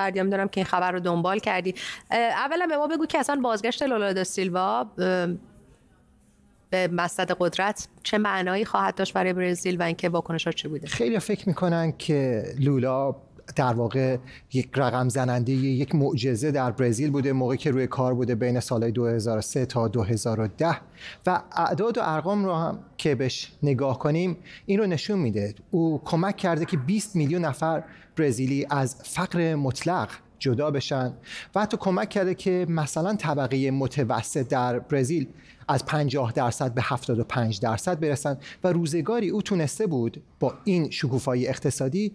می دارم که این خبر رو دنبال کردی اولا به ما بگو که اصلا بازگشت لولا دا سیلوا به مسند قدرت چه معنایی خواهد داشت برای برزیل و اینکه ها چه بوده خیلی فکر میکنن که لولا در واقع یک رقم زننده یک معجزه در برزیل بوده موقعی که روی کار بوده بین سالهای 2003 تا 2010 و اعداد و ارقام رو هم که بهش نگاه کنیم این رو نشون میده او کمک کرده که 20 میلیون نفر برزیلی از فقر مطلق جدا بشن و حتی کمک کرده که مثلا طبقه متوسط در برزیل از 50 درصد به 75 درصد برسن و روزگاری او تونسته بود با این شکوفایی اقتصادی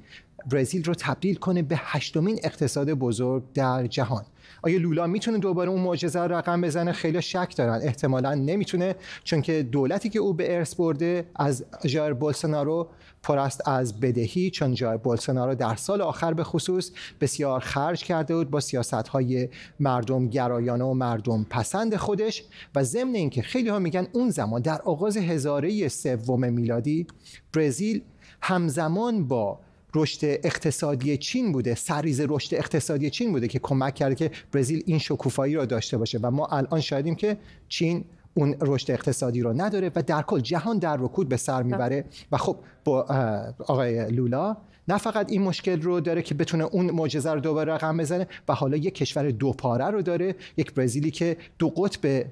برزیل رو تبدیل کنه به هشتمین اقتصاد بزرگ در جهان آیا لولا میتونه دوباره اون معجزه رو رقم بزنه خیلی شک دارن احتمالا نمیتونه چون که دولتی که او به ارث برده از جایر بولسونارو پر است از بدهی چون جایر بولسونارو در سال آخر به خصوص بسیار خرج کرده بود با سیاست های مردم گرایانه و مردم پسند خودش و ضمن اینکه که خیلی میگن اون زمان در آغاز هزاره سوم میلادی برزیل همزمان با رشد اقتصادی چین بوده سریز رشد اقتصادی چین بوده که کمک کرده که برزیل این شکوفایی را داشته باشه و ما الان شاهدیم که چین اون رشد اقتصادی رو نداره و در کل جهان در رکود به سر میبره و خب با آقای لولا نه فقط این مشکل رو داره که بتونه اون معجزه رو دوباره رقم بزنه و حالا یک کشور پاره رو داره یک برزیلی که دو قطب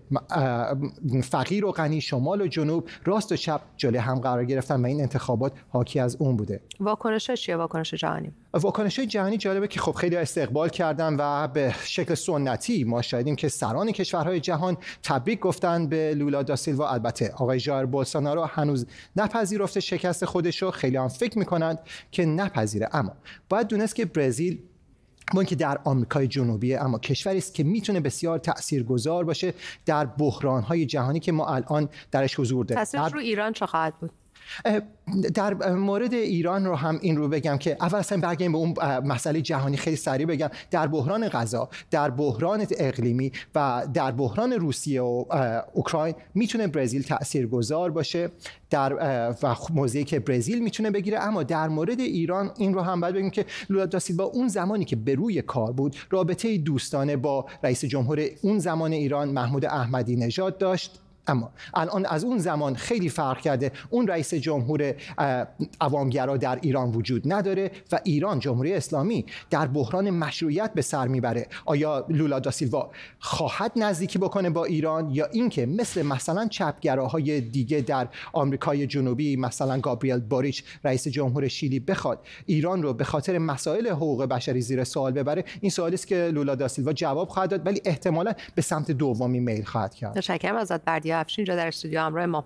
فقیر و غنی شمال و جنوب راست و چپ جلوی هم قرار گرفتن و این انتخابات حاکی از اون بوده واکنشش چیه واکنش جهانی واکنش های جهانی جالبه که خب خیلی استقبال کردن و به شکل سنتی ما شاهدیم که سران کشورهای جهان تبریک گفتن به لولا دا سیلوا البته آقای جایر رو هنوز نپذیرفته شکست خودش رو خیلی هم فکر میکنند که نپذیره اما باید دونست که برزیل با که در آمریکای جنوبی اما کشوری است که میتونه بسیار تاثیرگذار باشه در های جهانی که ما الان درش حضور داریم. تاثیرش رو ایران چه خواهد بود؟ در مورد ایران رو هم این رو بگم که اول اصلا به اون مسئله جهانی خیلی سریع بگم در بحران غذا در بحران اقلیمی و در بحران روسیه و اوکراین میتونه برزیل تاثیرگذار باشه در و موضعی که برزیل میتونه بگیره اما در مورد ایران این رو هم باید بگیم که لولا با اون زمانی که به روی کار بود رابطه دوستانه با رئیس جمهور اون زمان ایران محمود احمدی نژاد داشت اما الان از اون زمان خیلی فرق کرده اون رئیس جمهور عوامگرا در ایران وجود نداره و ایران جمهوری اسلامی در بحران مشروعیت به سر میبره آیا لولا دا سیلوا خواهد نزدیکی بکنه با ایران یا اینکه مثل مثلا چپگراهای دیگه در آمریکای جنوبی مثلا گابریل باریچ رئیس جمهور شیلی بخواد ایران رو به خاطر مسائل حقوق بشری زیر سوال ببره این سوالی است که لولا دا سیلوا جواب خواهد داد ولی احتمالا به سمت دومی میل خواهد کرد ازت یا افشین اینجا در استودیو همراه